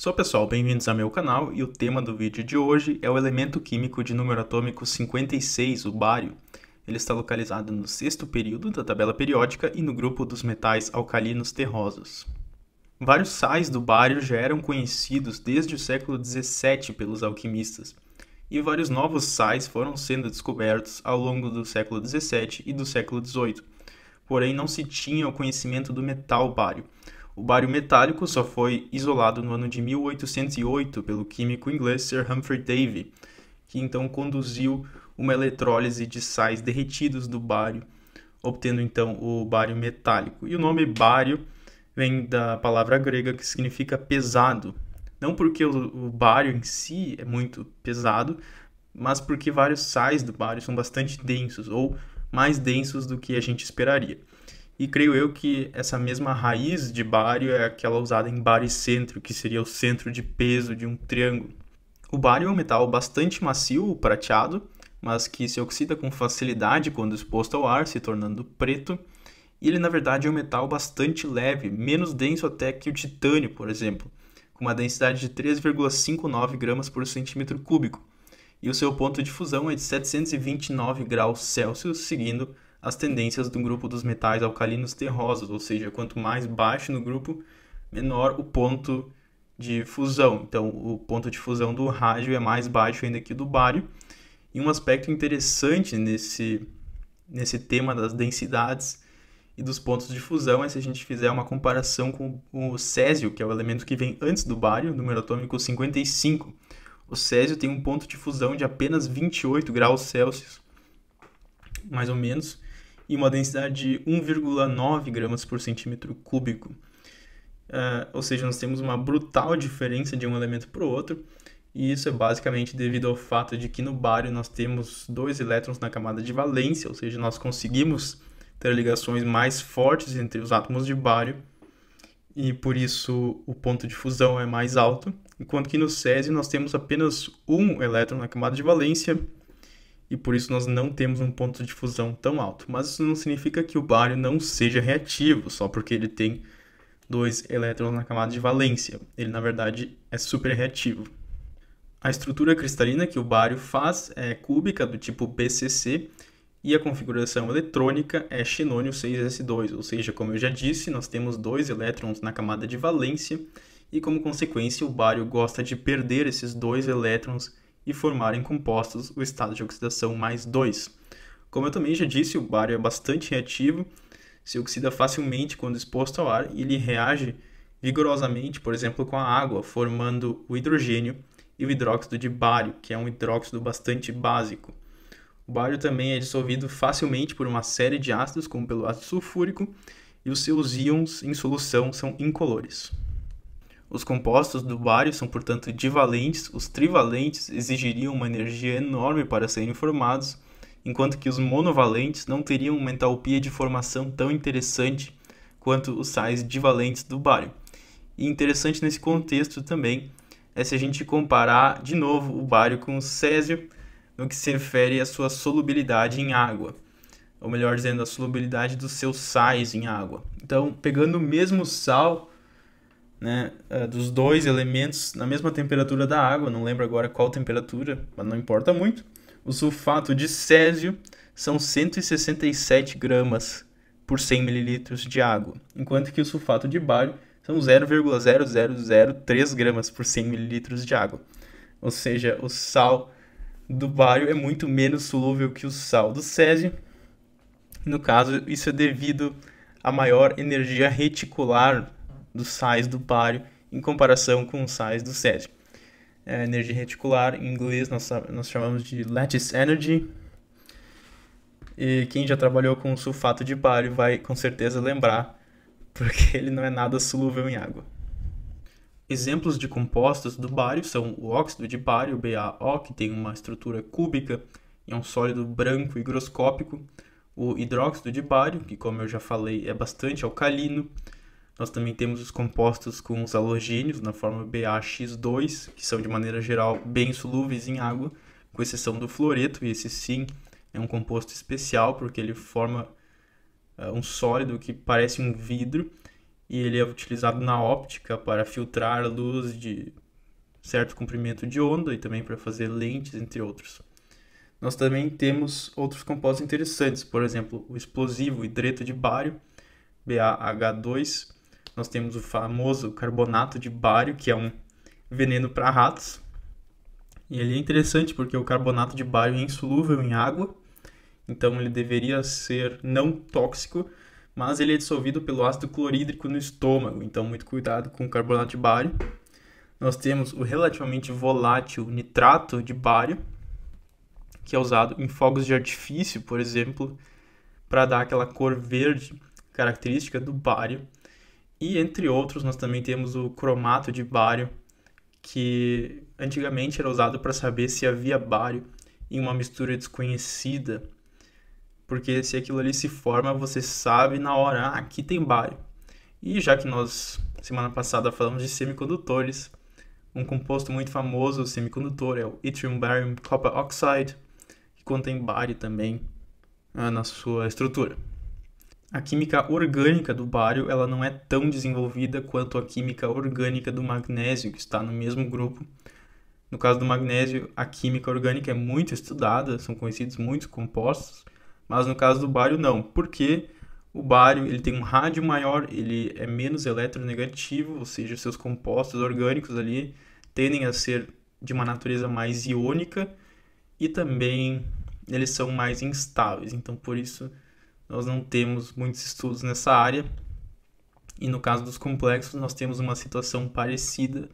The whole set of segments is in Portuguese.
Sou pessoal, bem-vindos ao meu canal e o tema do vídeo de hoje é o elemento químico de número atômico 56, o bário. Ele está localizado no sexto período da tabela periódica e no grupo dos metais alcalinos terrosos. Vários sais do bário já eram conhecidos desde o século XVII pelos alquimistas, e vários novos sais foram sendo descobertos ao longo do século XVII e do século XVIII, porém não se tinha o conhecimento do metal bário, o bário metálico só foi isolado no ano de 1808 pelo químico inglês Sir Humphrey Davy, que então conduziu uma eletrólise de sais derretidos do bário, obtendo então o bário metálico. E o nome bário vem da palavra grega que significa pesado. Não porque o bário em si é muito pesado, mas porque vários sais do bário são bastante densos ou mais densos do que a gente esperaria. E creio eu que essa mesma raiz de bário é aquela usada em baricentro, que seria o centro de peso de um triângulo. O bário é um metal bastante macio, prateado, mas que se oxida com facilidade quando exposto ao ar, se tornando preto. E ele, na verdade, é um metal bastante leve, menos denso até que o titânio, por exemplo, com uma densidade de 3,59 gramas por centímetro cúbico. E o seu ponto de fusão é de 729 graus Celsius, seguindo as tendências do grupo dos metais alcalinos terrosos, ou seja, quanto mais baixo no grupo, menor o ponto de fusão. Então, o ponto de fusão do rádio é mais baixo ainda que do bário. E um aspecto interessante nesse, nesse tema das densidades e dos pontos de fusão é se a gente fizer uma comparação com o césio, que é o elemento que vem antes do bário, número atômico 55. O césio tem um ponto de fusão de apenas 28 graus Celsius, mais ou menos, e uma densidade de 1,9 gramas por centímetro cúbico. Uh, ou seja, nós temos uma brutal diferença de um elemento para o outro, e isso é basicamente devido ao fato de que no bário nós temos dois elétrons na camada de valência, ou seja, nós conseguimos ter ligações mais fortes entre os átomos de bário, e por isso o ponto de fusão é mais alto, enquanto que no césio nós temos apenas um elétron na camada de valência e por isso nós não temos um ponto de fusão tão alto. Mas isso não significa que o bário não seja reativo, só porque ele tem dois elétrons na camada de valência. Ele, na verdade, é super reativo. A estrutura cristalina que o bário faz é cúbica do tipo BCC e a configuração eletrônica é xenônio 6s2, ou seja, como eu já disse, nós temos dois elétrons na camada de valência e como consequência o bário gosta de perder esses dois elétrons e formarem compostos o estado de oxidação mais 2. Como eu também já disse, o bário é bastante reativo, se oxida facilmente quando exposto ao ar e ele reage vigorosamente, por exemplo, com a água, formando o hidrogênio e o hidróxido de bário, que é um hidróxido bastante básico. O bário também é dissolvido facilmente por uma série de ácidos, como pelo ácido sulfúrico, e os seus íons em solução são incolores. Os compostos do bário são, portanto, divalentes, os trivalentes exigiriam uma energia enorme para serem formados, enquanto que os monovalentes não teriam uma entalpia de formação tão interessante quanto os sais divalentes do bário. E interessante nesse contexto também é se a gente comparar de novo o bário com o césio no que se refere à sua solubilidade em água, ou melhor dizendo, a solubilidade dos seus sais em água. Então, pegando o mesmo sal, né, ah, dos dois elementos na mesma temperatura da água, não lembro agora qual temperatura, mas não importa muito. O sulfato de césio são 167 gramas por 100 mililitros de água, enquanto que o sulfato de bário são 0,0003 gramas por 100 mililitros de água. Ou seja, o sal do bário é muito menos solúvel que o sal do césio. No caso, isso é devido à maior energia reticular do sais do pário em comparação com os sais do césio. É, energia reticular, em inglês nós, nós chamamos de lattice energy. E quem já trabalhou com sulfato de bário vai com certeza lembrar, porque ele não é nada solúvel em água. Exemplos de compostos do bário são o óxido de bário, BaO, que tem uma estrutura cúbica e é um sólido branco higroscópico, o hidróxido de bário, que como eu já falei é bastante alcalino, nós também temos os compostos com os halogênios na forma BaX2, que são de maneira geral bem solúveis em água, com exceção do fluoreto, e esse sim é um composto especial porque ele forma uh, um sólido que parece um vidro e ele é utilizado na óptica para filtrar luz de certo comprimento de onda e também para fazer lentes, entre outros. Nós também temos outros compostos interessantes, por exemplo, o explosivo hidreto de bário, BaH2, nós temos o famoso carbonato de bário, que é um veneno para ratos. E ele é interessante porque o carbonato de bário é insolúvel em água, então ele deveria ser não tóxico, mas ele é dissolvido pelo ácido clorídrico no estômago, então muito cuidado com o carbonato de bário. Nós temos o relativamente volátil nitrato de bário, que é usado em fogos de artifício, por exemplo, para dar aquela cor verde característica do bário. E entre outros, nós também temos o cromato de bário, que antigamente era usado para saber se havia bário em uma mistura desconhecida. Porque se aquilo ali se forma, você sabe na hora, ah, aqui tem bário. E já que nós, semana passada, falamos de semicondutores, um composto muito famoso semicondutor é o yttrium barium copper oxide, que contém bário também ah, na sua estrutura. A química orgânica do bário ela não é tão desenvolvida quanto a química orgânica do magnésio, que está no mesmo grupo. No caso do magnésio, a química orgânica é muito estudada, são conhecidos muitos compostos, mas no caso do bário não, porque o bário ele tem um rádio maior, ele é menos eletronegativo, ou seja, seus compostos orgânicos ali tendem a ser de uma natureza mais iônica e também eles são mais instáveis, então por isso nós não temos muitos estudos nessa área. E no caso dos complexos, nós temos uma situação parecida,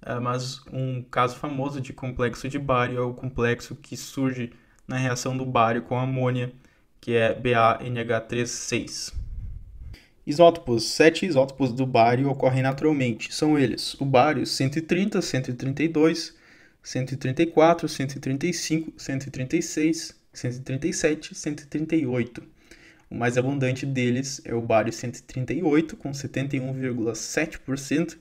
é, mas um caso famoso de complexo de bário é o complexo que surge na reação do bário com amônia, que é BaNH3,6. Isótopos. Sete isótopos do bário ocorrem naturalmente. São eles o bário 130, 132, 134, 135, 136, 137, 138. O mais abundante deles é o bário 138, com 71,7%,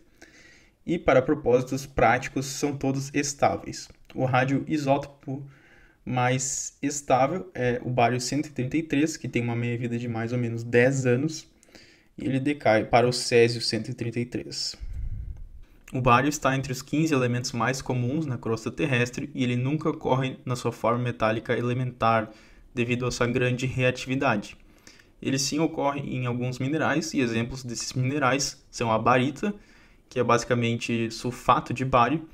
e para propósitos práticos são todos estáveis. O rádio isótopo mais estável é o bário 133, que tem uma meia-vida de mais ou menos 10 anos, e ele decai para o césio 133. O bário está entre os 15 elementos mais comuns na crosta terrestre e ele nunca ocorre na sua forma metálica elementar, devido à sua grande reatividade ele sim ocorre em alguns minerais, e exemplos desses minerais são a barita, que é basicamente sulfato de bário,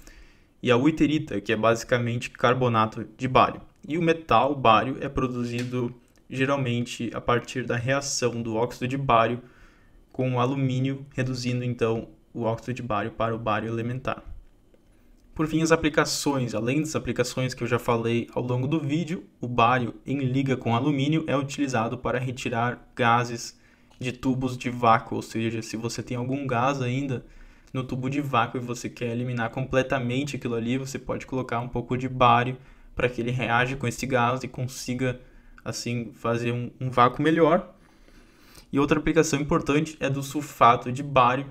e a uiterita, que é basicamente carbonato de bário. E o metal bário é produzido geralmente a partir da reação do óxido de bário com o alumínio, reduzindo então o óxido de bário para o bário elementar. Por fim, as aplicações. Além das aplicações que eu já falei ao longo do vídeo, o bário em liga com alumínio é utilizado para retirar gases de tubos de vácuo, ou seja, se você tem algum gás ainda no tubo de vácuo e você quer eliminar completamente aquilo ali, você pode colocar um pouco de bário para que ele reaja com esse gás e consiga assim fazer um, um vácuo melhor. E outra aplicação importante é do sulfato de bário,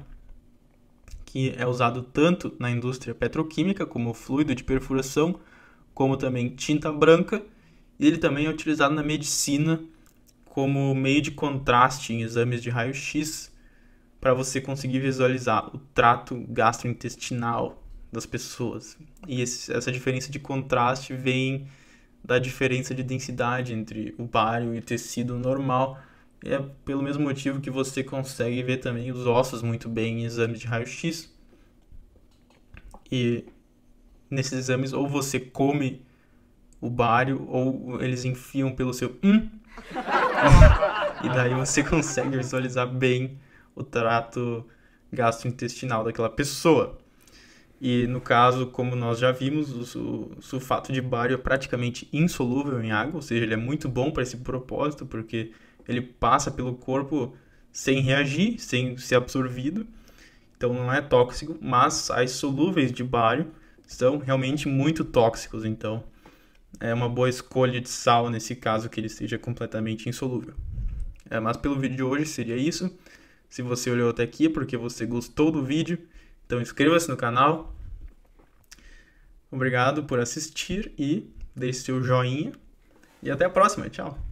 que é usado tanto na indústria petroquímica, como fluido de perfuração, como também tinta branca, e ele também é utilizado na medicina como meio de contraste em exames de raio-x para você conseguir visualizar o trato gastrointestinal das pessoas. E esse, essa diferença de contraste vem da diferença de densidade entre o bário e o tecido normal é pelo mesmo motivo que você consegue ver também os ossos muito bem em exames de raio-x. E nesses exames, ou você come o bário, ou eles enfiam pelo seu. Hum! e daí você consegue visualizar bem o trato gastrointestinal daquela pessoa. E no caso, como nós já vimos, o sulfato de bário é praticamente insolúvel em água, ou seja, ele é muito bom para esse propósito, porque ele passa pelo corpo sem reagir, sem ser absorvido. Então não é tóxico, mas as solúveis de bário são realmente muito tóxicos, então é uma boa escolha de sal nesse caso que ele seja completamente insolúvel. É, mas pelo vídeo de hoje seria isso. Se você olhou até aqui é porque você gostou do vídeo, então inscreva-se no canal. Obrigado por assistir e deixe seu joinha. E até a próxima. Tchau.